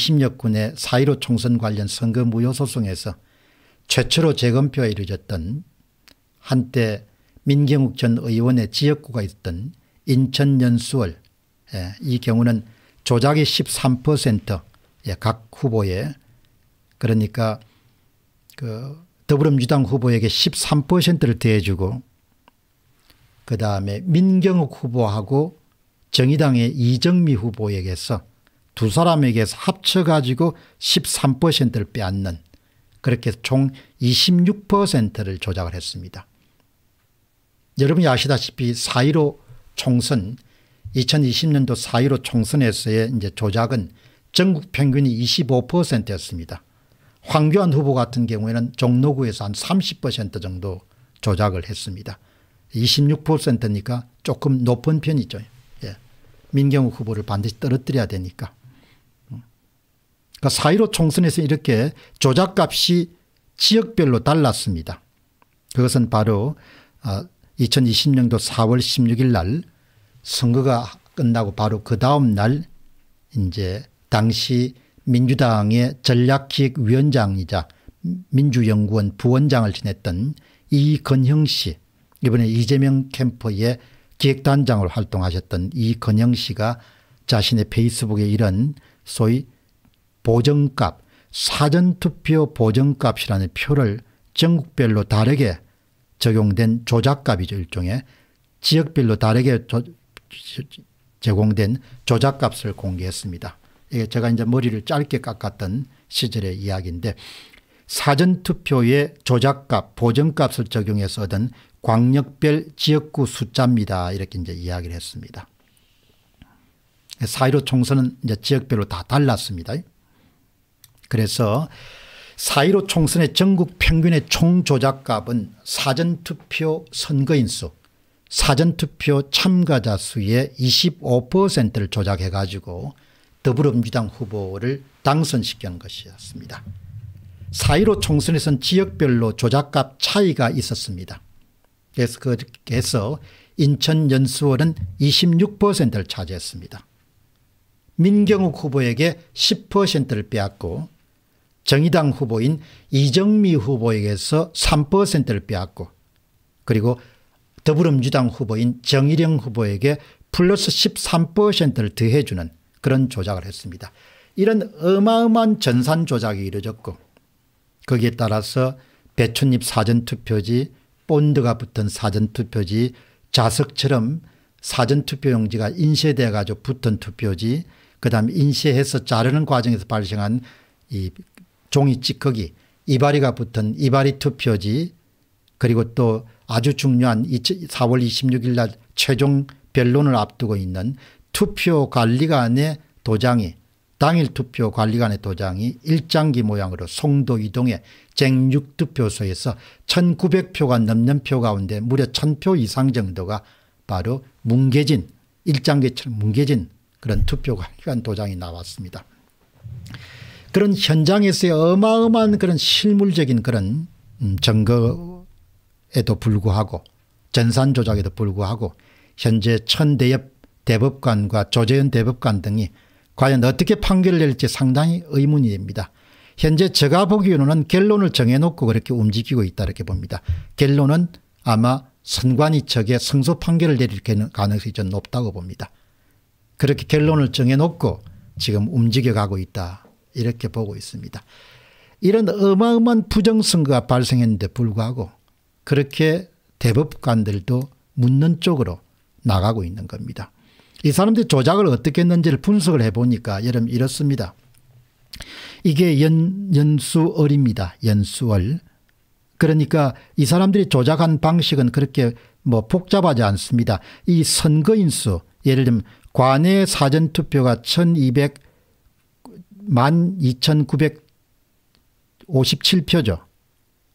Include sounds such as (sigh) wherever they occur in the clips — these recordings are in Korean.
20여 군의 4.15 총선 관련 선거 무효 소송에서 최초로 재검표에 이르렀던 한때 민경욱 전 의원의 지역구가 있던 인천 연수월 예, 이 경우는 조작이 13%각 후보에 그러니까 그 더불어민주당 후보에게 13%를 대해주고 그 다음에 민경욱 후보하고 정의당의 이정미 후보에게서 두 사람에게서 합쳐가지고 13%를 빼앗는 그렇게 총 26%를 조작을 했습니다. 여러분이 아시다시피 4.15 총선 2020년도 4.15 총선에서의 이제 조작은 전국 평균이 25%였습니다. 황교안 후보 같은 경우에는 종로구에서 한 30% 정도 조작을 했습니다. 26%니까 조금 높은 편이죠. 예. 민경욱 후보를 반드시 떨어뜨려야 되니까. 그러니까 4.15 총선에서 이렇게 조작값이 지역별로 달랐습니다. 그것은 바로 2020년도 4월 16일 날 선거가 끝나고 바로 그 다음 날 이제 당시 민주당의 전략기획위원장이자 민주연구원 부원장을 지냈던 이건형 씨 이번에 이재명 캠프의 기획단장으로 활동하셨던 이건영 씨가 자신의 페이스북에 이런 소위 보정값, 사전투표 보정값이라는 표를 전국별로 다르게 적용된 조작값이죠. 일종의 지역별로 다르게 조, 제공된 조작값을 공개했습니다. 이게 제가 이제 머리를 짧게 깎았던 시절의 이야기인데 사전투표의 조작값, 보정값을 적용해서 얻은 광역별 지역구 숫자입니다. 이렇게 이제 이야기를 했습니다. 사1 5 총선은 이제 지역별로 다 달랐습니다. 그래서 4.15 총선의 전국 평균의 총조작값은 사전투표 선거인수 사전투표 참가자 수의 25%를 조작해 가지고 더불어민주당 후보를 당선시킨 것이었습니다. 4.15 총선에선 지역별로 조작값 차이가 있었습니다. 그래서 그래서 인천 연수원은 26%를 차지했습니다. 민경욱 후보에게 10%를 빼앗고 정의당 후보인 이정미 후보에게서 3%를 빼앗고 그리고 더불어민주당 후보인 정의령 후보에게 플러스 13%를 더해주는 그런 조작을 했습니다. 이런 어마어마한 전산 조작이 이루어졌고 거기에 따라서 배춧잎 사전투표지 본드가 붙은 사전투표지 자석처럼 사전투표용지가 인쇄되어 가지고 붙은 투표지 그다음 인쇄해서 자르는 과정에서 발생한 이 종이 찌꺼기 이발이가 붙은 이발이 투표지 그리고 또 아주 중요한 4월 26일 날 최종 변론을 앞두고 있는 투표관리관의 도장이 당일 투표관리관의 도장이 일장기 모양으로 송도 이동해 쟁육투표소에서 1900표가 넘는 표 가운데 무려 1000표 이상 정도가 바로 뭉개진 일장기처럼 뭉개진 그런 투표관리관 도장이 나왔습니다. 그런 현장에서의 어마어마한 그런 실물적인 그런 음, 증거에도 불구하고 전산 조작에도 불구하고 현재 천대엽 대법관과 조재현 대법관 등이 과연 어떻게 판결을 낼지 상당히 의문이 됩니다. 현재 제가 보기로는 결론을 정해놓고 그렇게 움직이고 있다 이렇게 봅니다. 결론은 아마 선관위 측에 성소 판결을 내릴 가능성이 좀 높다고 봅니다. 그렇게 결론을 정해놓고 지금 움직여가고 있다 이렇게 보고 있습니다. 이런 어마어마한 부정선거가 발생했는데 불구하고 그렇게 대법관들도 묻는 쪽으로 나가고 있는 겁니다. 이 사람들이 조작을 어떻게 했는지를 분석을 해보니까 여러분 이렇습니다. 이게 연, 연수월입니다. 연수월. 그러니까 이 사람들이 조작한 방식은 그렇게 뭐 복잡하지 않습니다. 이 선거인수 예를 들면 관내 사전투표가 1200 12,957표죠.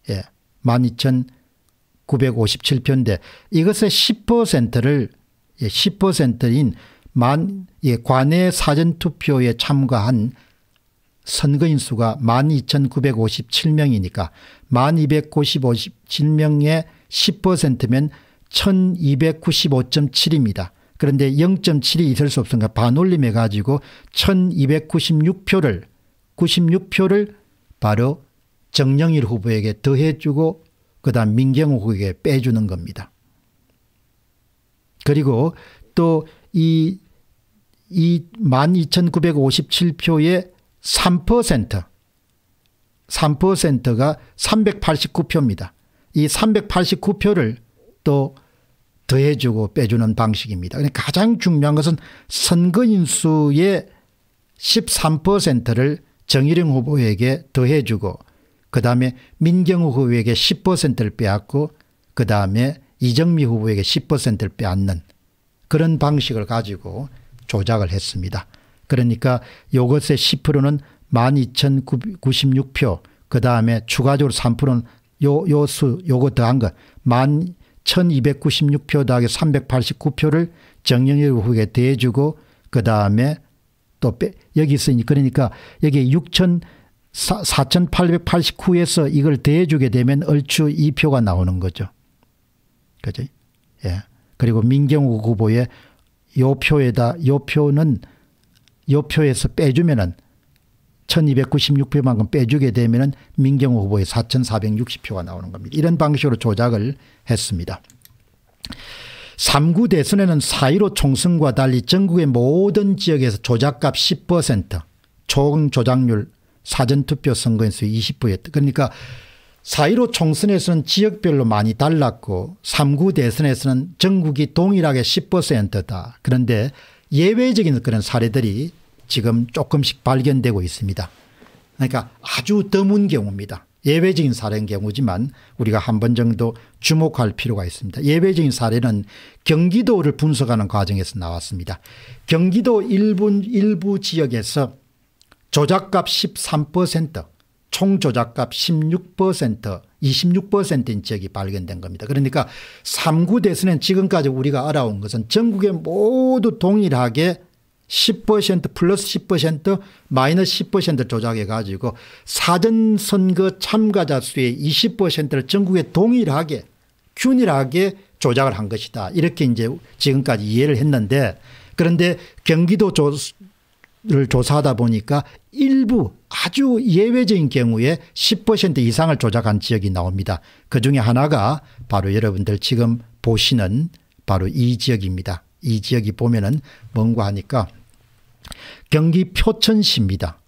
예. 12,957표인데 이것의 10%를 예, 10%인 만, 예, 관외 사전투표에 참가한 선거인 수가 12,957명이니까 12,957명의 10%면 1,295.7입니다. 그런데 0.7이 있을 수 없으니까 반올림해 가지고 1296표를 96표를 바로 정영일 후보에게 더해주고 그다음 민경호 후보에게 빼주는 겁니다. 그리고 또이 이 12,957표의 3% 3%가 389표입니다. 이 389표를 또 더해주고 빼주는 방식입니다. 가장 중요한 것은 선거인수의 13%를 정일영 후보에게 더해주고 그 다음에 민경호 후보에게 10%를 빼앗고 그 다음에 이정미 후보에게 10%를 빼앗는 그런 방식을 가지고 조작을 했습니다. 그러니까 요것의 10%는 12,096표 그 다음에 추가적으로 3%는 요, 요 수, 요거 더한 것, 만 1296표 더하기 389표를 정영일 후에 대주고 그 다음에 또 빼, 여기 있으니 그러니까 여기 6천 4,889에서 이걸 대주게 되면 얼추 2표가 나오는 거죠. 그죠? 예. 그리고 민경욱 후보의 요 표에다 요 표는 요 표에서 빼주면은 1 2 9 6표만큼 빼주게 되면 민경 후보의 4,460표가 나오는 겁니다. 이런 방식으로 조작을 했습니다. 3구 대선에는 4.15 총선과 달리 전국의 모든 지역에서 조작값 10%총 조작률 사전투표 선거인수 20%였다. 그러니까 4.15 총선에서는 지역별로 많이 달랐고 3구 대선에서는 전국이 동일하게 10%다. 그런데 예외적인 그런 사례들이 지금 조금씩 발견되고 있습니다. 그러니까 아주 드문 경우입니다. 예외적인 사례인 경우지만 우리가 한 번 정도 주목할 필요가 있습니다. 예외적인 사례는 경기도를 분석하는 과정에서 나왔습니다. 경기도 일부, 일부 지역에서 조작값 13% 총조작값 16% 26%인 지역이 발견된 겁니다. 그러니까 3구 대선은 지금까지 우리가 알아온 것은 전국에 모두 동일하게 10% 플러스 10% 마이너스 10% 조작해 가지고 사전선거 참가자 수의 20%를 전국에 동일하게 균일하게 조작을 한 것이다. 이렇게 이제 지금까지 이해를 했는데 그런데 경기도 조를 조사하다 보니까 일부 아주 예외적인 경우에 10% 이상을 조작한 지역이 나옵니다. 그중에 하나가 바로 여러분들 지금 보시는 바로 이 지역입니다. 이 지역이 보면은 뭔가 하니까 경기 표천시입니다.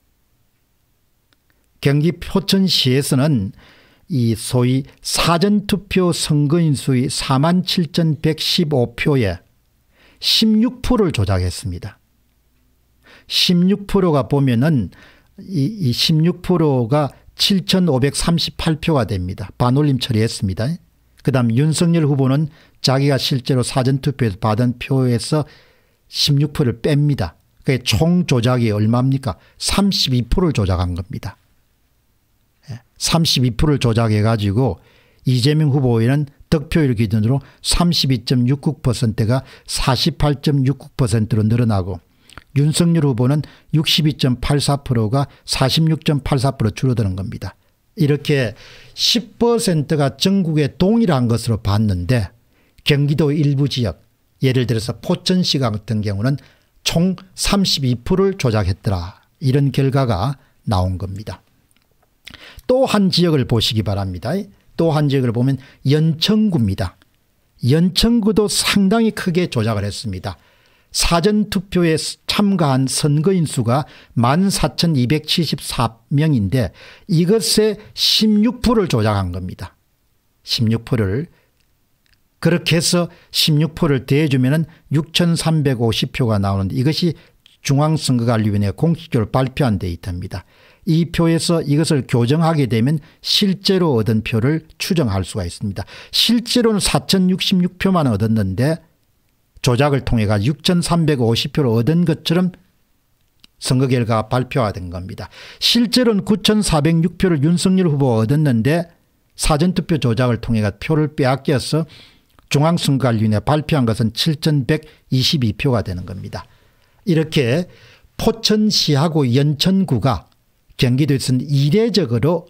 경기 표천시에서는 이 소위 사전투표 선거인 수의 4만 7,115표에 16%를 조작했습니다. 16%가 보면은 이, 이 16%가 7,538표가 됩니다. 반올림 처리했습니다. 그 다음 윤석열 후보는 자기가 실제로 사전투표에서 받은 표에서 16%를 뺍니다. 그게 총 조작이 얼마입니까? 32%를 조작한 겁니다. 32%를 예, 조작해 가지고 이재명 후보에는 득표율 기준으로 32.69%가 48.69%로 늘어나고 윤석열 후보는 62.84%가 46.84% 줄어드는 겁니다. 이렇게 10%가 전국에 동일한 것으로 봤는데 경기도 일부 지역 예를 들어서 포천시 같은 경우는 총 32%를 조작했더라 이런 결과가 나온 겁니다. 또 한 지역을 보시기 바랍니다. 또 한 지역을 보면 연천구입니다. 연천구도 상당히 크게 조작을 했습니다. 사전투표에 참가한 선거인 수가 14,274명인데 이것의 16%를 조작한 겁니다. 16%를 그렇게 해서 16표를 대해주면 6350표가 나오는데 이것이 중앙선거관리위원회 공식적으로 발표한 데이터입니다. 이 표에서 이것을 교정하게 되면 실제로 얻은 표를 추정할 수가 있습니다. 실제로는 4066표만 얻었는데 조작을 통해가 6350표를 얻은 것처럼 선거 결과가 발표화된 겁니다. 실제로는 9406표를 윤석열 후보가 얻었는데 사전투표 조작을 통해가 표를 빼앗겨서 중앙선관위원회 발표한 것은 7,122표가 되는 겁니다. 이렇게 포천시하고 연천구가 경기도에서 이례적으로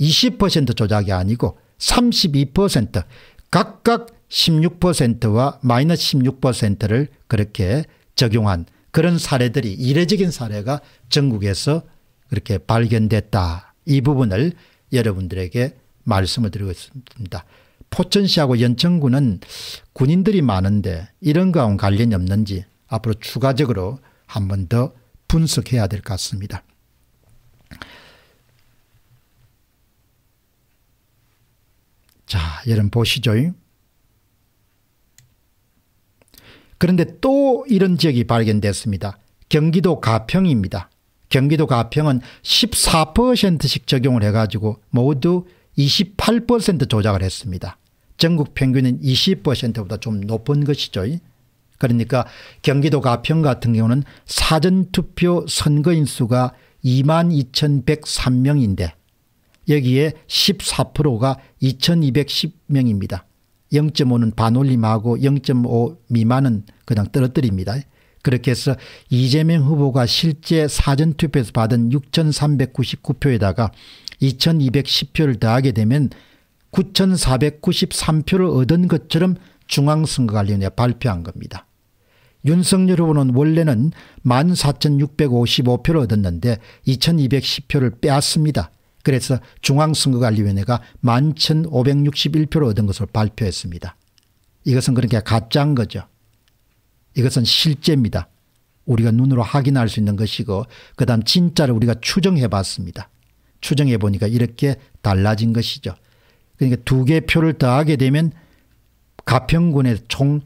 20% 조작이 아니고 32% 각각 16%와 마이너스 16%를 그렇게 적용한 그런 사례들이 이례적인 사례가 전국에서 그렇게 발견됐다. 이 부분을 여러분들에게 말씀을 드리고 있습니다. 포천시하고 연천구는 군인들이 많은데 이런 거하고 관련이 없는지 앞으로 추가적으로 한 번 더 분석해야 될 것 같습니다. 자, 여러분 보시죠. 그런데 또 이런 지역이 발견됐습니다. 경기도 가평입니다. 경기도 가평은 14%씩 적용을 해가지고 모두 28% 조작을 했습니다. 전국 평균인 20%보다 좀 높은 것이죠. 그러니까 경기도 가평 같은 경우는 사전투표 선거인 수가 22,103명인데 여기에 14%가 2210명입니다. 0.5는 반올림하고 0.5 미만은 그냥 떨어뜨립니다. 그렇게 해서 이재명 후보가 실제 사전투표에서 받은 6,399표에다가 2,210표를 더하게 되면 9,493표를 얻은 것처럼 중앙선거관리위원회 발표한 겁니다. 윤석열 후보는 원래는 14,655표를 얻었는데 2,210표를 빼앗습니다. 그래서 중앙선거관리위원회가 11,561표를 얻은 것을 발표했습니다. 이것은 그렇게 가짜인 거죠. 이것은 실제입니다. 우리가 눈으로 확인할 수 있는 것이고 그다음 진짜를 우리가 추정해 봤습니다. 추정해 보니까 이렇게 달라진 것이죠. 그러니까 두 개 표를 더하게 되면 가평군의 총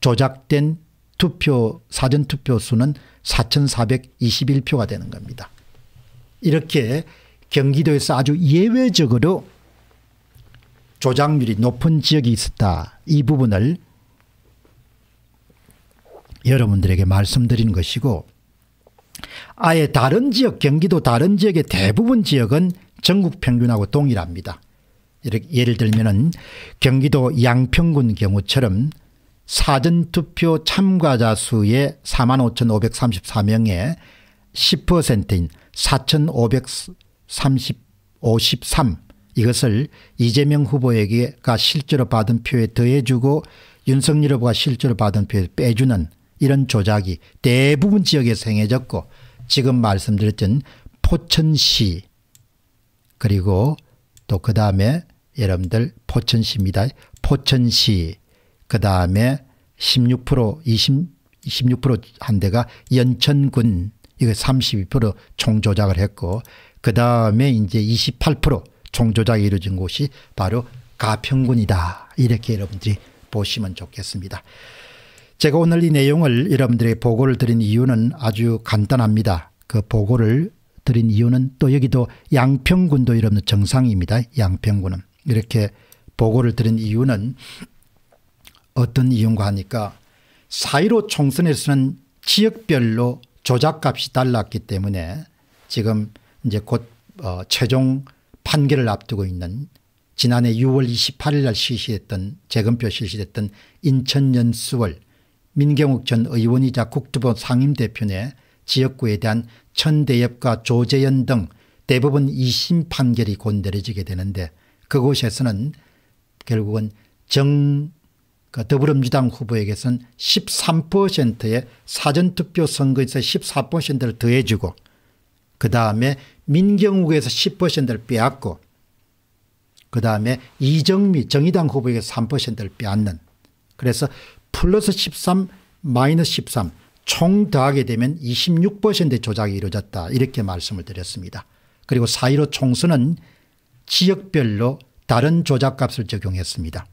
조작된 투표 사전투표 수는 4,421표가 되는 겁니다. 이렇게 경기도에서 아주 예외적으로 조작률이 높은 지역이 있었다. 이 부분을 여러분들에게 말씀드린 것이고 아예 다른 지역 경기도 다른 지역의 대부분 지역은 전국 평균하고 동일합니다. 이렇게 예를 들면은 경기도 양평군 경우처럼 사전투표 참가자 수의 4 5 5 3 4명의 10%인 4,553 이것을 이재명 후보에게가 실제로 받은 표에 더해주고 윤석열 후보가 실제로 받은 표에 빼주는 이런 조작이 대부분 지역에서 행해졌고 지금 말씀드렸던 포천시 그리고 또 그 다음에 여러분들 포천시입니다. 포천시 그 다음에 16% 20 26%한 대가 연천군 이거 32% 총조작을 했고 그 다음에 이제 28% 총조작이 이루어진 곳이 바로 가평군이다. 이렇게 여러분들이 보시면 좋겠습니다. 제가 오늘 이 내용을 여러분들의 보고를 드린 이유는 아주 간단합니다. 그 보고를 드린 이유는 또 여기도 양평군도 여러분 정상입니다. 양평군은. 이렇게 보고를 드린 이유는 어떤 이유인가 하니까 사이로 총선에서는 지역별로 조작값이 달랐기 때문에 지금 이제 곧 어, 최종 판결을 앞두고 있는 지난해 6월 28일 날 실시했던 재검표 실시됐던 인천연수0월 민경욱 전 의원이자 국토부 상임대표의 지역구에 대한 천대엽과 조재현 등대부분 2심 판결이 곧 내려지게 되는데 그곳에서는 결국은 정 그 더불어민주당 후보에게서는 13%의 사전투표 선거에서 14%를 더해주고 그 다음에 민경욱에서 10%를 빼앗고 그 다음에 이정미 정의당 후보에게 3%를 빼앗는 그래서 플러스 13 마이너스 13 총 더하게 되면 26%의 조작이 이루어졌다 이렇게 말씀을 드렸습니다. 그리고 4.15 총선은 지역별로 다른 조작값을 적용했습니다.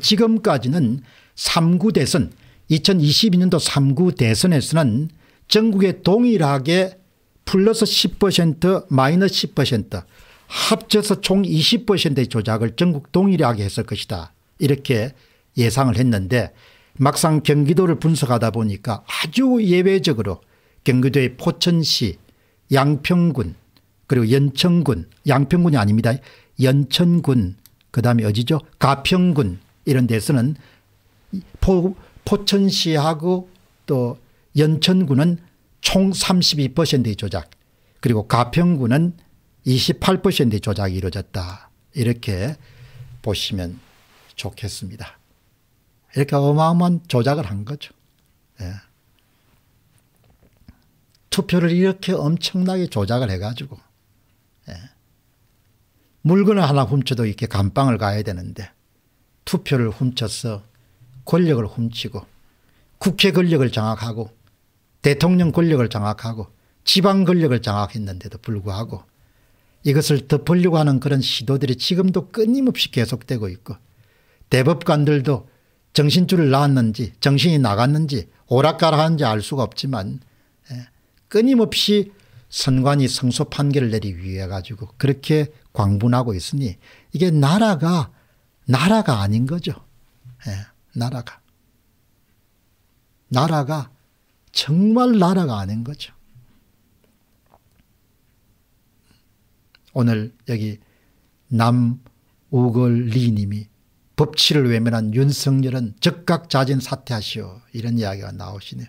지금까지는 3구 대선 2022년도 3구 대선에서는 전국에 동일하게 플러스 10% 마이너스 10% 합쳐서 총 20%의 조작을 전국 동일하게 했을 것이다. 이렇게 예상을 했는데 막상 경기도를 분석하다 보니까 아주 예외적으로 경기도의 포천시 양평군 그리고 연천군 양평군이 아닙니다. 연천군 그다음에 어디죠 가평군 이런 데서는 포, 포천시하고 또 연천군은 총 32%의 조작 그리고 가평군은 28%의 조작이 이루어졌다. 이렇게 보시면 좋겠습니다. 이렇게 어마어마한 조작을 한 거죠. 예. 투표를 이렇게 엄청나게 조작을 해가지고 예. 물건을 하나 훔쳐도 이렇게 감방을 가야 되는데 투표를 훔쳐서 권력을 훔치고 국회 권력을 장악하고 대통령 권력을 장악하고 지방 권력을 장악했는데도 불구하고 이것을 덮으려고 하는 그런 시도들이 지금도 끊임없이 계속되고 있고 대법관들도 정신줄을 놨는지 정신이 나갔는지 오락가락한지알 수가 없지만 예, 끊임없이 선관위 성소 판결을 내리기 위해 가지고 그렇게 광분하고 있으니 이게 나라가 나라가 아닌 거죠. 예, 나라가 나라가 정말 나라가 아닌 거죠. 오늘 여기 남우걸리님이 법치를 외면한 윤석열은 즉각 자진 사퇴하시오 이런 이야기가 나오시네요.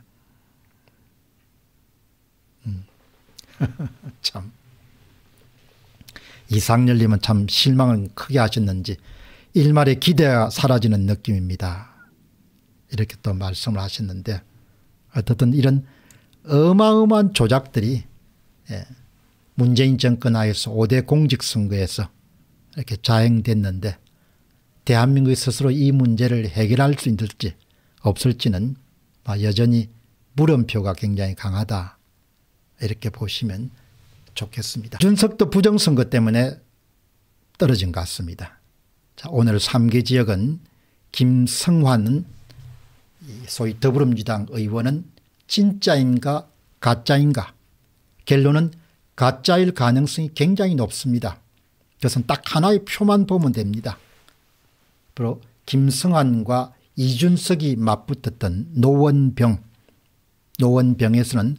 (laughs) 참. 이상열님은 참 실망을 크게 하셨는지 일말의 기대가 사라지는 느낌입니다. 이렇게 또 말씀을 하셨는데 어떻든 이런 어마어마한 조작들이 예, 문재인 정권 하에서 5대 공직선거에서 이렇게 자행됐는데 대한민국이 스스로 이 문제를 해결할 수 있을지 없을지는 여전히 물음표가 굉장히 강하다 이렇게 보시면 좋겠습니다. 준석도 부정선거 때문에 떨어진 것 같습니다. 자, 오늘 3개 지역은 김성환은 소위 더불어민주당 의원은 진짜인가 가짜인가 결론은 가짜일 가능성이 굉장히 높습니다. 그것은 딱 하나의 표만 보면 됩니다. 바로 김성환과 이준석이 맞붙었던 노원병 노원병에서는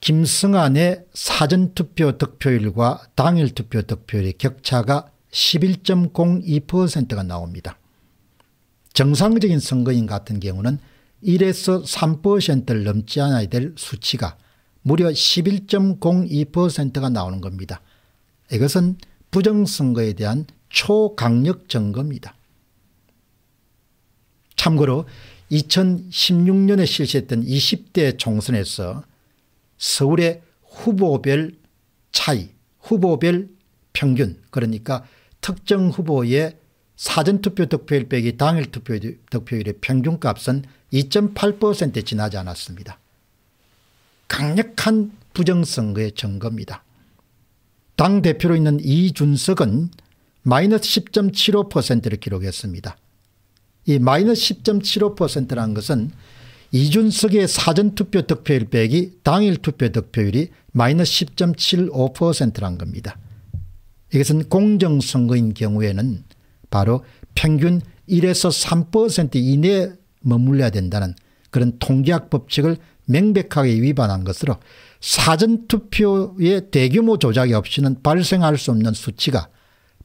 김승환의 사전투표 득표율과 당일투표 득표율의 격차가 11.02%가 나옵니다. 정상적인 선거인 같은 경우는 1에서 3%를 넘지 않아야 될 수치가 무려 11.02%가 나오는 겁니다. 이것은 부정선거에 대한 초강력 점검이다. 참고로 2016년에 실시했던 20대 총선에서 서울의 후보별 차이, 후보별 평균 그러니까 특정 후보의 사전투표 득표율 빼기 당일 투표 득표율의 평균값은 2.8%에 지나지 않았습니다. 강력한 부정선거의 증거입니다. 당대표로 있는 이준석은 마이너스 10.75%를 기록했습니다. 이 마이너스 10.75%라는 것은 이준석의 사전투표 득표율 빼기 당일 투표 득표율이 마이너스 10.75%란 겁니다. 이것은 공정선거인 경우에는 바로 평균 1에서 3% 이내에 머물러야 된다는 그런 통계학 법칙을 명백하게 위반한 것으로 사전투표의 대규모 조작이 없이는 발생할 수 없는 수치가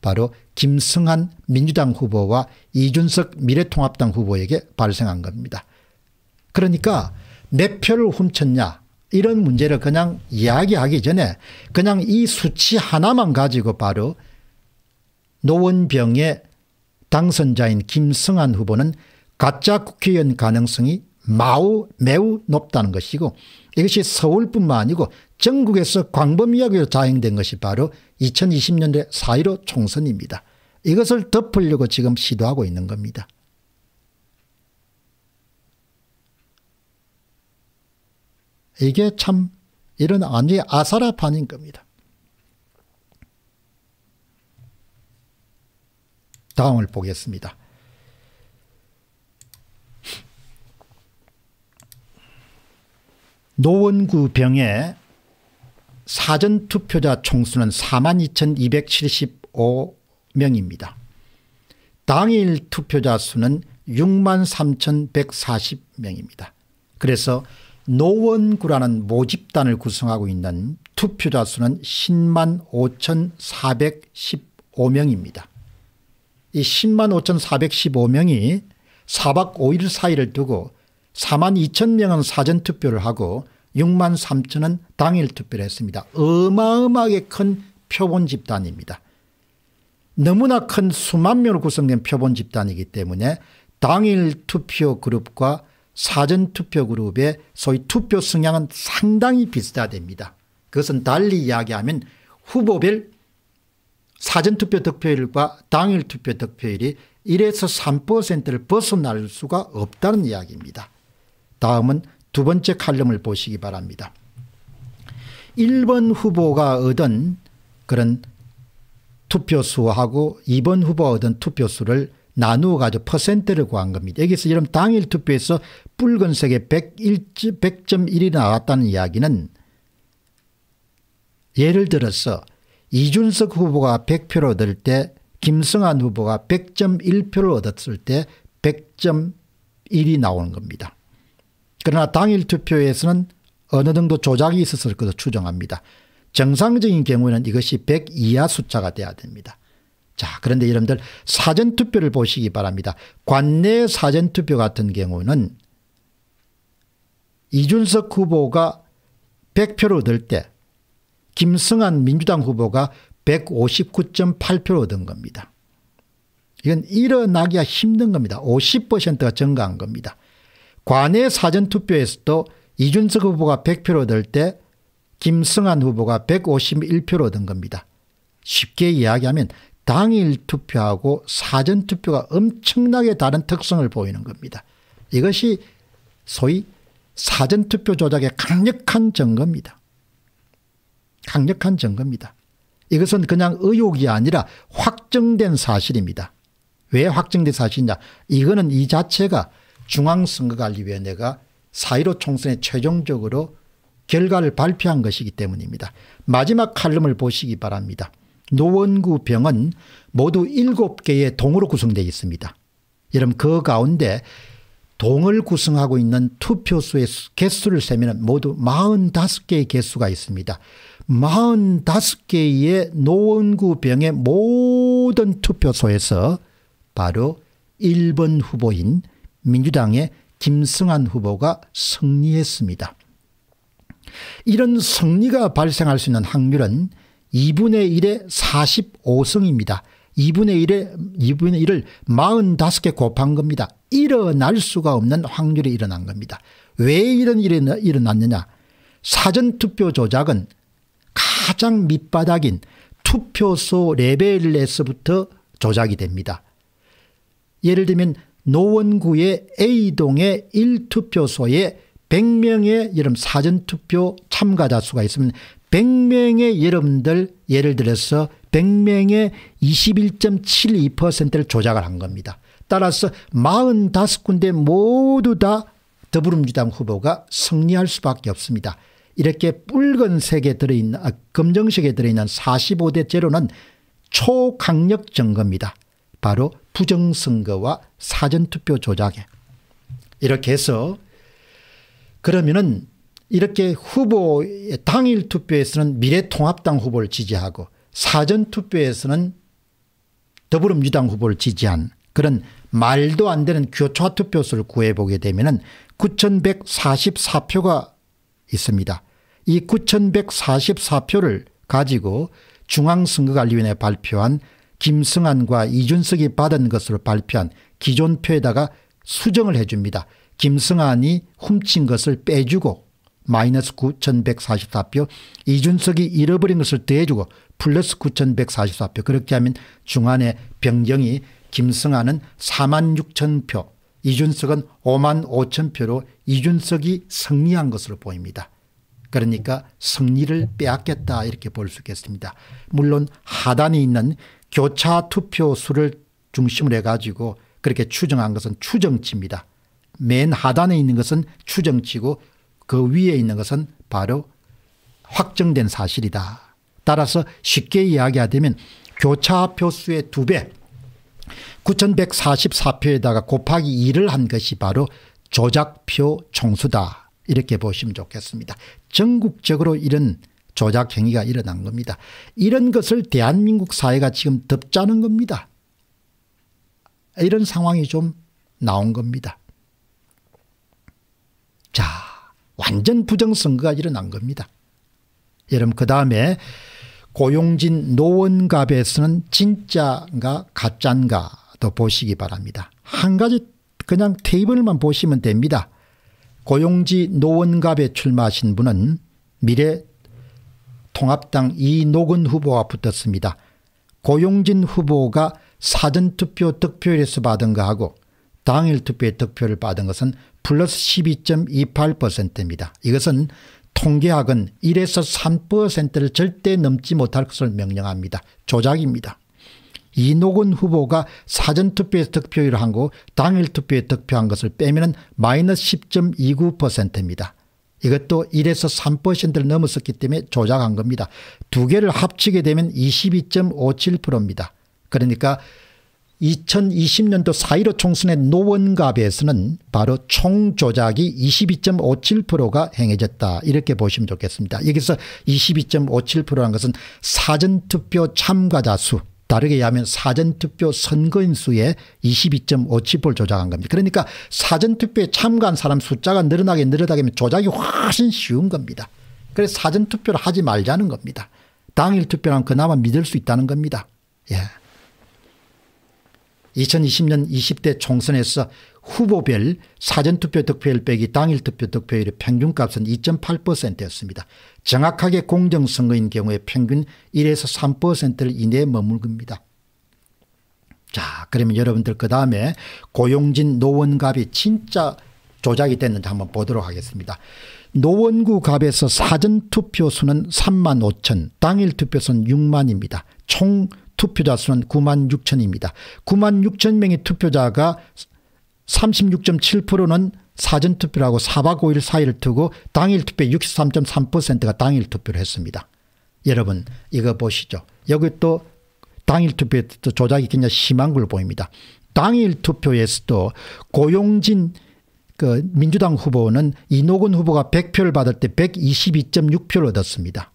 바로 김승한 민주당 후보와 이준석 미래통합당 후보에게 발생한 겁니다. 그러니까 내 표를 훔쳤냐 이런 문제를 그냥 이야기하기 전에 그냥 이 수치 하나만 가지고 바로 노원병의 당선자인 김승환 후보는 가짜 국회의원 가능성이 마우, 매우 높다는 것이고 이것이 서울뿐만 아니고 전국에서 광범위하게 자행된 것이 바로 2020년대 4.15 총선입니다. 이것을 덮으려고 지금 시도하고 있는 겁니다. 이게 참 이런 아니 아사라판인 겁니다. 다음을 보겠습니다. 노원구 병의 사전투표자 총수는 42,275명입니다. 당일 투표자 수는 63,140명입니다. 그래서 노원구라는 모집단을 구성하고 있는 투표자 수는 10만 5,415명입니다. 이 10만 5,415명이 4박 5일 사이를 두고 4만 2천 명은 사전투표를 하고 6만 3천은 당일투표를 했습니다. 어마어마하게 큰 표본 집단입니다. 너무나 큰 수만 명으로 구성된 표본 집단이기 때문에 당일 투표 그룹과 사전투표 그룹의 소위 투표 성향은 상당히 비슷하답니다. 그것은 달리 이야기하면 후보별 사전투표 득표율과 당일 투표 득표율이 1에서 3%를 벗어날 수가 없다는 이야기입니다. 다음은 두 번째 칼럼을 보시기 바랍니다. 1번 후보가 얻은 그런 투표수하고 2번 후보가 얻은 투표수를 나누어 가지고 퍼센트를 구한 겁니다. 여기서 이런 당일 투표에서 붉은색의 100.1이 1 1 나왔다는 이야기는 예를 들어서 이준석 후보가 100표를 얻을 때 김성한 후보가 100.1표를 얻었을 때 100.1이 나오는 겁니다. 그러나 당일 투표에서는 어느 정도 조작이 있었을 것으로 추정합니다. 정상적인 경우에는 이것이 100 이하 숫자가 돼야 됩니다. 자 그런데 여러분들 사전투표를 보시기 바랍니다. 관내 사전투표 같은 경우는 이준석 후보가 100표를 얻을 때 김승한 민주당 후보가 159.8표를 얻은 겁니다. 이건 일어나기가 힘든 겁니다. 50%가 증가한 겁니다. 관내 사전투표에서도 이준석 후보가 100표를 얻을 때 김승한 후보가 151표를 얻은 겁니다. 쉽게 이야기하면 당일 투표하고 사전투표가 엄청나게 다른 특성을 보이는 겁니다. 이것이 소위 사전투표 조작의 강력한 증거입니다. 강력한 증거입니다. 이것은 그냥 의혹이 아니라 확정된 사실입니다. 왜 확정된 사실이냐. 이거는 이 자체가 중앙선거관리위원회가 4.15 총선에 최종적으로 결과를 발표한 것이기 때문입니다. 마지막 칼럼을 보시기 바랍니다. 노원구 병은 모두 7개의 동으로 구성되어 있습니다. 여러분 그 가운데 동을 구성하고 있는 투표수의 개수를 세면 모두 45개의 개수가 있습니다. 45개의 노원구 병의 모든 투표소에서 바로 1번 후보인 민주당의 김승한 후보가 승리했습니다. 이런 승리가 발생할 수 있는 확률은 2분의 1에 45승입니다. 2분의 1에 2분의 1을 45개 곱한 겁니다. 일어날 수가 없는 확률이 일어난 겁니다. 왜 이런 일이 일어났느냐. 사전투표 조작은 가장 밑바닥인 투표소 레벨에서부터 조작이 됩니다. 예를 들면 노원구의 A동의 1투표소에 100명의 여름 사전투표 참가자 수가 있으면 100명의 여러분들 예를 들어서 100명의 21.72%를 조작을 한 겁니다. 따라서 45군데 모두 다 더불어민주당 후보가 승리할 수밖에 없습니다. 이렇게 붉은색에 들어있는 아, 검정색에 들어있는 45대 제로는 초강력 증거입니다. 바로 부정선거와 사전투표 조작에 이렇게 해서 그러면은 이렇게 후보 당일 투표에서는 미래통합당 후보를 지지하고 사전투표에서는 더불어민주당 후보를 지지한 그런 말도 안 되는 교차 투표수를 구해보게 되면 9144표가 있습니다. 이 9144표를 가지고 중앙선거관리위원회 발표한 김승환과 이준석이 받은 것으로 발표한 기존 표에다가 수정을 해줍니다. 김승환이 훔친 것을 빼주고 마이너스 9144표 이준석이 잃어버린 것을 더해주고 플러스 9,144표. 그렇게 하면 중안의 병정이 김승아는 4만 6천 표, 이준석은 5만 5천 표로 이준석이 승리한 것으로 보입니다. 그러니까 승리를 빼앗겼다 이렇게 볼 수 있겠습니다. 물론 하단에 있는 교차 투표 수를 중심으로 해가지고 그렇게 추정한 것은 추정치입니다. 맨 하단에 있는 것은 추정치고 그 위에 있는 것은 바로 확정된 사실이다 따라서 쉽게 이야기하자면 교차표 수의 2배 9144표에다가 곱하기 2를 한 것이 바로 조작표 총수다 이렇게 보시면 좋겠습니다. 전국적으로 이런 조작 행위가 일어난 겁니다. 이런 것을 대한민국 사회가 지금 덮자는 겁니다. 이런 상황이 좀 나온 겁니다. 자 완전 부정선거가 일어난 겁니다. 여러분 그 다음에 고용진 노원갑에서는 진짜인가 가짠가도 보시기 바랍니다. 한 가지 그냥 테이블만 보시면 됩니다. 고용지 노원갑에 출마하신 분은 미래 통합당 이노근 후보와 붙었습니다. 고용진 후보가 사전투표 득표율에서 받은 거하고 당일 투표의 득표를 받은 것은 플러스 12.28%입니다. 이것은 통계학은 1에서 3%를 절대 넘지 못할 것을 명령합니다. 조작입니다. 이노근 후보가 사전투표에 득표율을 한거 당일 투표에 득표한 것을 빼면 마이너스 10.29%입니다. 이것도 1에서 3%를 넘었었기 때문에 조작한 겁니다. 두 개를 합치게 되면 22.57%입니다. 그러니까 2020년도 4.15 총선의 노원갑에서는 바로 총조작이 22.57%가 행해졌다 이렇게 보시면 좋겠습니다. 여기서 22.57%라는 것은 사전투표 참가자 수 다르게 하면 사전투표 선거인 수의 22.57%를 조작한 겁니다. 그러니까 사전투표에 참가한 사람 숫자가 늘어나게 늘어나게 면 조작이 훨씬 쉬운 겁니다. 그래서 사전투표를 하지 말자는 겁니다. 당일투표랑 그나마 믿을 수 있다는 겁니다. 예. 2020년 20대 총선에서 후보별 사전투표 득표율 빼기 당일 투표 득표율의 평균값은 2.8%였습니다. 정확하게 공정선거인 경우에 평균 1에서 3%를 이내에 머물겁니다자 그러면 여러분들 그 다음에 고용진 노원갑이 진짜 조작이 됐는지 한번 보도록 하겠습니다. 노원구 갑에서 사전투표 수는 3만 5천 당일 투표 수는 6만입니다. 총 투표자 수는 9만 6천입니다. 9만 6천 명의 투표자가 36.7%는 사전투표를 고 4박 5일 사이를 두고 당일투표 63.3%가 당일투표를 했습니다. 여러분 이거 보시죠. 여기 또 당일투표에 또 조작이 굉장히 심한 걸로 보입니다. 당일투표에서도 고용진 그 민주당 후보는 이노근 후보가 100표를 받을 때 122.6표를 얻었습니다.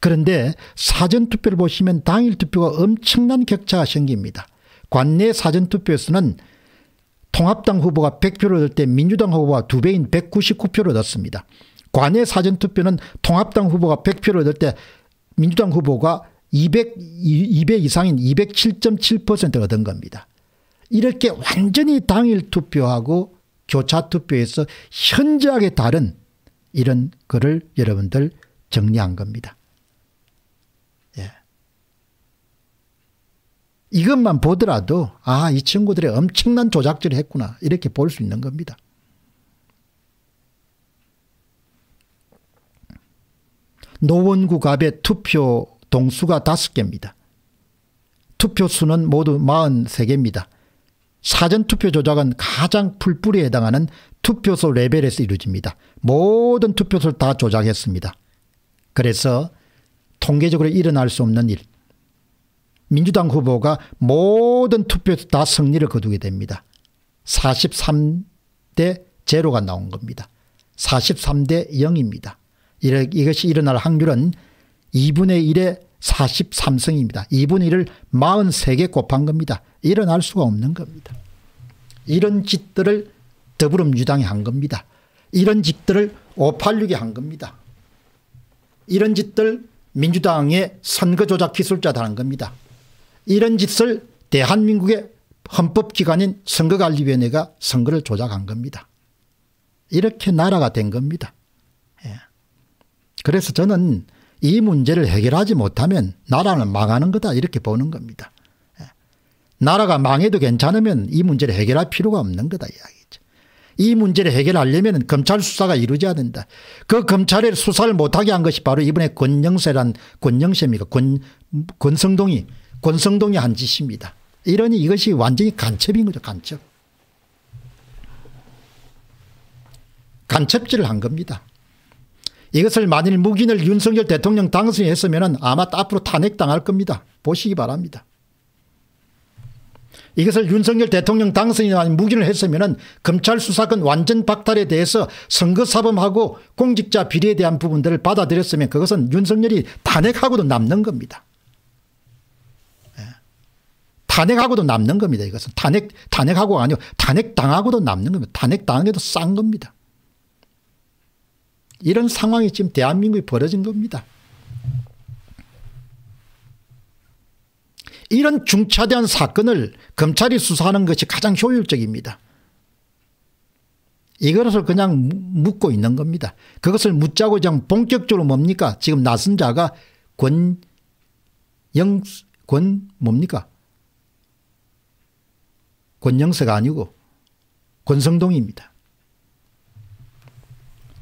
그런데 사전투표를 보시면 당일투표가 엄청난 격차가 생깁니다. 관내 사전투표에서는 통합당 후보가 100표를 얻을 때 민주당 후보가 2배인 199표를 얻었습니다. 관내 사전투표는 통합당 후보가 100표를 얻을 때 민주당 후보가 200, 2 0 이상인 207.7%가 된 겁니다. 이렇게 완전히 당일 투표하고 교차 투표에서 현저하게 다른 이런 글을 여러분들 정리한 겁니다. 이것만 보더라도 아, 이 친구들이 엄청난 조작질을 했구나. 이렇게 볼 수 있는 겁니다. 노원구 갑의 투표 동수가 5개입니다. 투표수는 모두 43개입니다. 사전투표 조작은 가장 풀뿌리에 해당하는 투표소 레벨에서 이루어집니다. 모든 투표소를 다 조작했습니다. 그래서 통계적으로 일어날 수 없는 일, 민주당 후보가 모든 투표에서 다 승리를 거두게 됩니다. 43대 제가 나온 겁니다. 43 대 0입니다. 이것이 일어날 확률은 2분의 1에 43승입니다. 2분의 1을 43개 곱한 겁니다. 일어날 수가 없는 겁니다. 이런 짓들을 더불어민주당이 한 겁니다. 이런 짓들을 586이 한 겁니다. 이런 짓들 민주당의 선거조작 기술자다는 겁니다. 이런 짓을 대한민국의 헌법기관인 선거관리위원회가 선거를 조작한 겁니다. 이렇게 나라가 된 겁니다. 예. 그래서 저는 이 문제를 해결하지 못하면 나라는 망하는 거다 이렇게 보는 겁니다. 예. 나라가 망해도 괜찮으면 이 문제를 해결할 필요가 없는 거다 이야기죠. 이 문제를 해결하려면 검찰 수사가 이루어져야 된다. 그 검찰의 수사를 못하게 한 것이 바로 이번에 권영세란 권영세입니까? 권, 권성동이 권성동이 한 짓입니다. 이러니 이것이 완전히 간첩인 거죠. 간첩. 간첩질을 한 겁니다. 이것을 만일 무기를 윤석열 대통령 당선했으면 아마 앞으로 탄핵당할 겁니다. 보시기 바랍니다. 이것을 윤석열 대통령 당선이 아닌 무기를 했으면 검찰 수사권 완전 박탈에 대해서 선거사범하고 공직자 비리에 대한 부분들을 받아들였으면 그것은 윤석열이 탄핵하고도 남는 겁니다. 탄핵하고도 남는 겁니다. 이것은 탄핵 탄핵하고 아니요 탄핵 당하고도 남는 겁니다. 탄핵 당해도 싼 겁니다. 이런 상황이 지금 대한민국이 벌어진 겁니다. 이런 중차대한 사건을 검찰이 수사하는 것이 가장 효율적입니다. 이것을 그냥 묻고 있는 겁니다. 그것을 묻자고 그냥 본격적으로 뭡니까? 지금 나선 자가 권, 영, 권 뭡니까? 권영세가 아니고 권성동입니다.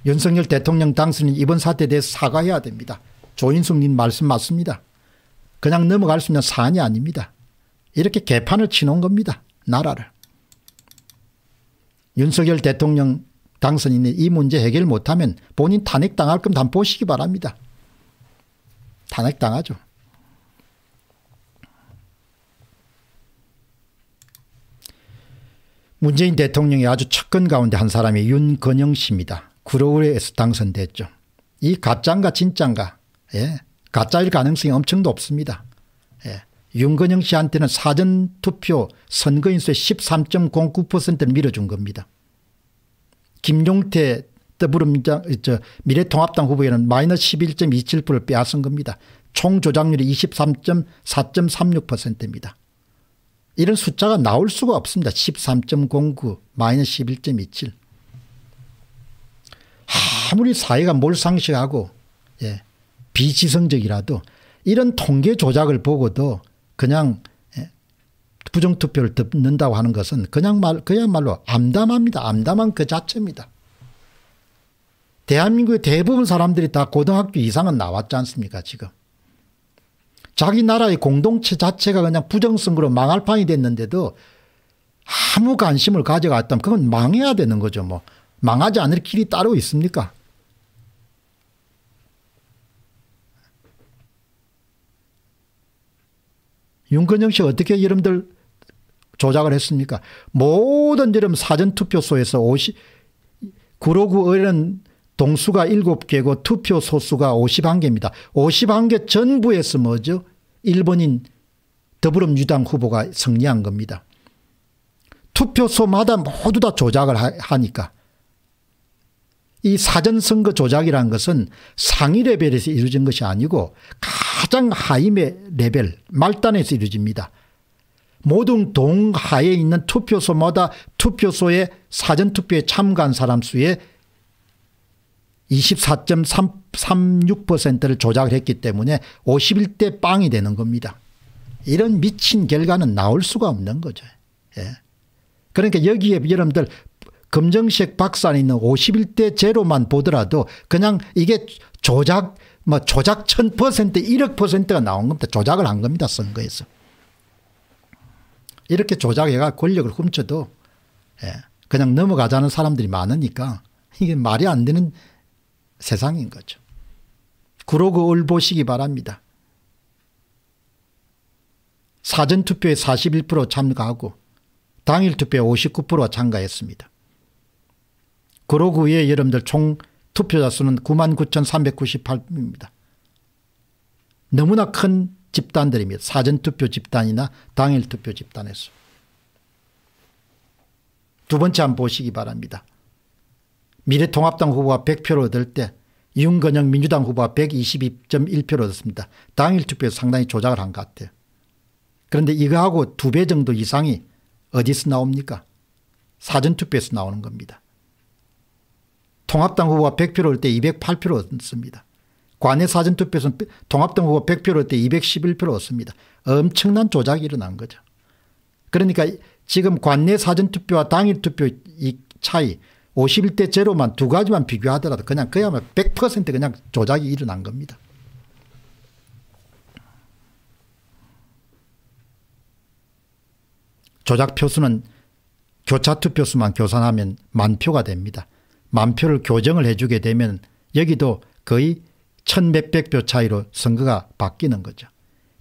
윤석열 대통령 당선인 이번 사태에 대해 사과해야 됩니다. 조인숙님 말씀 맞습니다. 그냥 넘어갈 수 있는 사안이 아닙니다. 이렇게 개판을 치놓 겁니다. 나라를. 윤석열 대통령 당선인이 이 문제 해결 못하면 본인 탄핵당할 끔단 보시기 바랍니다. 탄핵당하죠. 문재인 대통령이 아주 측근 가운데 한 사람이 윤건영 씨입니다. 구로울에서 당선됐죠. 이 가짜인가 진짜인가 예. 가짜일 가능성이 엄청 높습니다. 예. 윤건영 씨한테는 사전투표 선거인수의 13.09%를 밀어준 겁니다. 김용태 더불어민주당 미래통합당 후보에는 마이너스 11.27%를 빼앗은 겁니다. 총 조작률이 23.4.36%입니다. 이런 숫자가 나올 수가 없습니다. 13.09 마이너스 11.27 아무리 사회가 몰상식하고 예, 비지성적이라도 이런 통계 조작을 보고도 그냥 예, 부정투표를 듣는다고 하는 것은 그냥 말, 그야말로 암담합니다. 암담한 그 자체입니다. 대한민국의 대부분 사람들이 다 고등학교 이상은 나왔지 않습니까 지금. 자기 나라의 공동체 자체가 그냥 부정선거로 망할 판이 됐는데도 아무 관심을 가져갔다면 그건 망해야 되는 거죠. 뭐 망하지 않을 길이 따로 있습니까? 윤건영 씨 어떻게 여러분들 조작을 했습니까? 모든 여러분 사전투표소에서 50, 구로구 어린 동수가 7개고 투표 소수가 51개입니다. 51개 전부에서 뭐죠? 1번인 더불어민주당 후보가 승리한 겁니다. 투표소마다 모두 다 조작을 하니까. 이 사전선거 조작이라는 것은 상위 레벨에서 이루어진 것이 아니고 가장 하위 레벨, 말단에서 이루어집니다. 모든 동하에 있는 투표소마다 투표소에 사전투표에 참가한 사람 수의 24.36%를 조작을 했기 때문에 51대 빵이 되는 겁니다. 이런 미친 결과는 나올 수가 없는 거죠. 예. 그러니까 여기에 여러분들 검정식 박산에 있는 51대 제로만 보더라도 그냥 이게 조작 뭐 조작 1000% 1억가 나온 겁니다. 조작을 한 겁니다. 선거에서. 이렇게 조작해가 권력을 훔쳐도 예. 그냥 넘어가자는 사람들이 많으니까 이게 말이 안 되는 세상인 거죠. 그러고 을 보시기 바랍니다. 사전투표에 41% 참가하고 당일투표에 59% 참가했습니다. 그러고 후 여러분들 총 투표자 수는 9 9 3 9 8입니다 너무나 큰 집단들입니다. 사전투표 집단이나 당일투표 집단에서. 두 번째 한번 보시기 바랍니다. 미래통합당 후보가 100표를 얻을 때 이윤건영 민주당 후보가 122.1표를 얻었습니다. 당일 투표에서 상당히 조작을 한 것 같아요. 그런데 이거하고 두 배 정도 이상이 어디서 나옵니까? 사전투표에서 나오는 겁니다. 통합당 후보가 100표를 얻을 때 208표를 얻습니다. 관내 사전투표에서 통합당 후보가 100표를 얻을 때 211표를 얻습니다. 엄청난 조작이 일어난 거죠. 그러니까 지금 관내 사전투표와 당일투표 이 차이 51대 제로만 두 가지만 비교하더라도 그냥 그야말로 100% 뭐 그냥 조작이 일어난 겁니다. 조작 표수는 교차 투표수만 교산하면 만 표가 됩니다. 만 표를 교정을 해주게 되면 여기도 거의 1천0백표 차이로 선거가 바뀌는 거죠.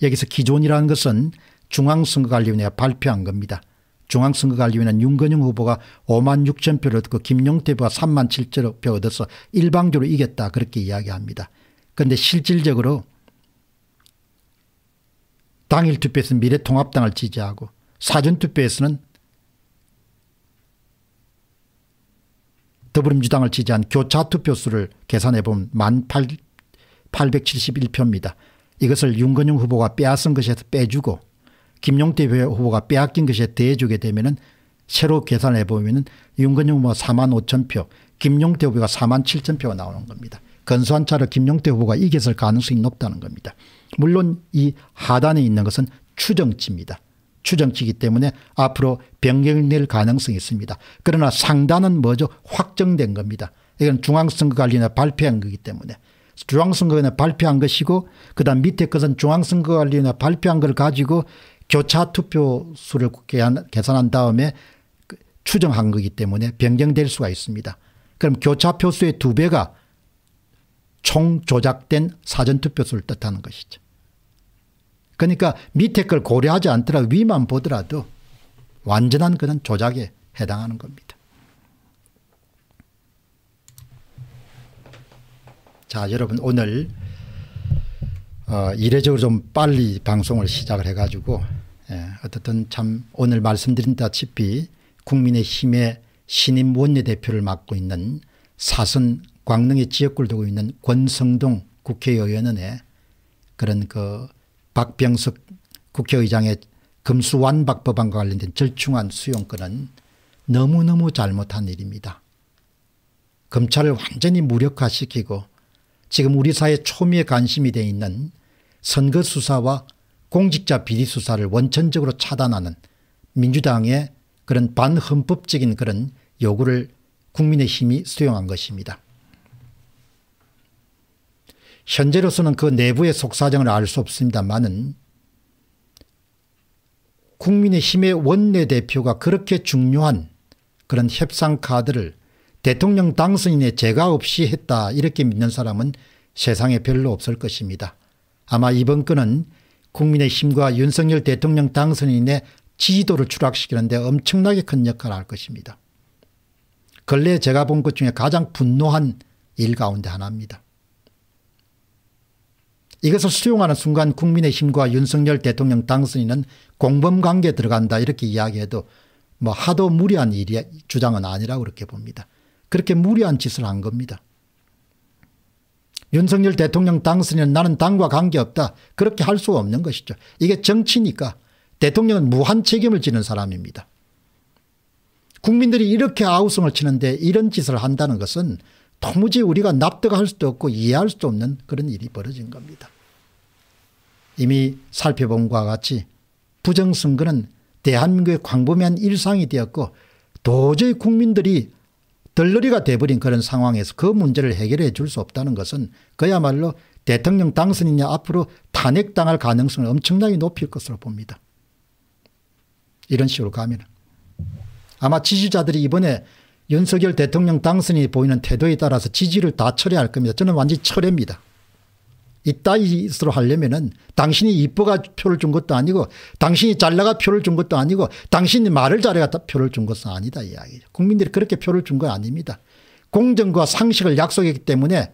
여기서 기존이라는 것은 중앙선거관리위원회가 발표한 겁니다. 중앙선거관리위원 윤건영 후보가 5만 6천 표를 얻고 김용태 후보가 3만 7천 표 얻어서 일방적으로 이겼다 그렇게 이야기합니다. 그런데 실질적으로 당일 투표에서는 미래통합당을 지지하고 사전투표에서는 더불어민주당을 지지한 교차투표수를 계산해보면 1,871표입니다. 이것을 윤건영 후보가 빼앗은 것에서 빼주고 김용태 후보가 빼앗긴 것에 대해주게 되면은 새로 계산해 보면은 윤건영 후보가 4만 5천 표, 김용태 후보가 4만 7천 표가 나오는 겁니다. 건수한 차로 김용태 후보가 이겼을 가능성이 높다는 겁니다. 물론 이 하단에 있는 것은 추정치입니다. 추정치이기 때문에 앞으로 변경될 가능성이 있습니다. 그러나 상단은 뭐죠? 확정된 겁니다. 이건 중앙선거관리위원회 발표한 거기 때문에 중앙선거위원회 발표한 것이고 그다음 밑에 것은 중앙선거관리위원회 발표한 걸 가지고 교차 투표 수를 계산한 다음에 그 추정한 거기 때문에 변경될 수가 있습니다. 그럼 교차 표수의 두 배가 총 조작된 사전 투표수를 뜻하는 것이죠. 그러니까 밑에 걸 고려하지 않더라도 위만 보더라도 완전한 그런 조작에 해당하는 겁니다. 자, 여러분 오늘 어, 이례적으로 좀 빨리 방송을 시작을 해가지고 예, 어쨌든참 오늘 말씀드린다시피 국민의힘의 신임 원내대표를 맡고 있는 사선 광릉의 지역구를 두고 있는 권성동 국회의원의 그런 그 박병석 국회의장의 금수완박 법안과 관련된 절충안 수용권은 너무너무 잘못한 일입니다. 검찰을 완전히 무력화시키고 지금 우리 사회 초미의 관심이 돼 있는 선거 수사와 공직자 비리 수사를 원천적으로 차단하는 민주당의 그런 반헌법적인 그런 요구를 국민의힘이 수용한 것입니다. 현재로서는 그 내부의 속사정을 알 수 없습니다만은 국민의힘의 원내대표가 그렇게 중요한 그런 협상 카드를 대통령 당선인의 재가 없이 했다 이렇게 믿는 사람은 세상에 별로 없을 것입니다. 아마 이번 건은 국민의힘과 윤석열 대통령 당선인의 지지도를 추락시키는데 엄청나게 큰 역할을 할 것입니다. 근래 제가 본 것 중에 가장 분노한 일 가운데 하나입니다. 이것을 수용하는 순간 국민의힘과 윤석열 대통령 당선인은 공범관계에 들어간다 이렇게 이야기해도 뭐 하도 무리한 일이 주장은 아니라고 그렇게 봅니다. 그렇게 무리한 짓을 한 겁니다. 윤석열 대통령 당선인 나는 당과 관계없다. 그렇게 할 수 없는 것이죠. 이게 정치니까 대통령은 무한 책임을 지는 사람입니다. 국민들이 이렇게 아우성을 치는데 이런 짓을 한다는 것은 도무지 우리가 납득할 수도 없고 이해할 수도 없는 그런 일이 벌어진 겁니다. 이미 살펴본 것과 같이 부정선거는 대한민국의 광범위한 일상이 되었고 도저히 국민들이 덜러리가 돼버린 그런 상황에서 그 문제를 해결해 줄 수 없다는 것은 그야말로 대통령 당선인이 앞으로 탄핵당할 가능성을 엄청나게 높일 것으로 봅니다. 이런 식으로 가면 아마 지지자들이 이번에 윤석열 대통령 당선이 인 보이는 태도에 따라서 지지를 다 철회할 겁니다. 저는 완전히 철회입니다. 이따위로 하려면은 당신이 이뻐가 표를 준 것도 아니고 당신이 잘나가 표를 준 것도 아니고 당신이 말을 잘해다 표를 준 것은 아니다 이야기죠. 국민들이 그렇게 표를 준 거 아닙니다. 공정과 상식을 약속했기 때문에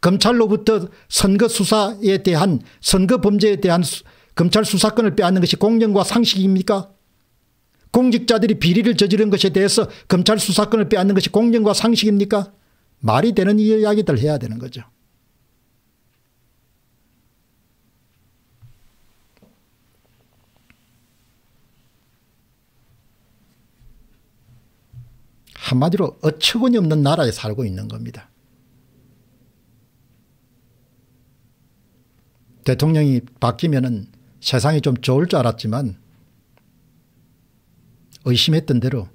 검찰로부터 선거 수사에 대한 선거 범죄에 대한 수, 검찰 수사권을 빼앗는 것이 공정과 상식입니까? 공직자들이 비리를 저지른 것에 대해서 검찰 수사권을 빼앗는 것이 공정과 상식입니까? 말이 되는 이야기들 해야 되는 거죠. 한마디로 어처구니 없는 나라에 살고 있는 겁니다. 대통령이 바뀌면 세상이 좀 좋을 줄 알았지만 의심했던 대로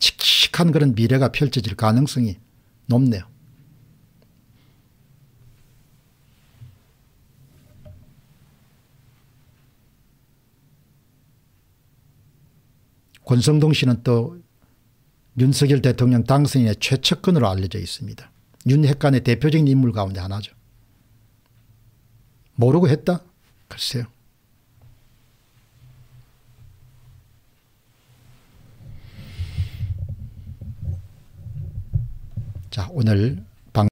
칙칙한 그런 미래가 펼쳐질 가능성이 높네요. 권성동 씨는 또 윤석열 대통령 당선인의 최측근으로 알려져 있습니다. 윤핵관의 대표적인 인물 가운데 하나죠. 모르고 했다? 글쎄요. 자, 오늘 방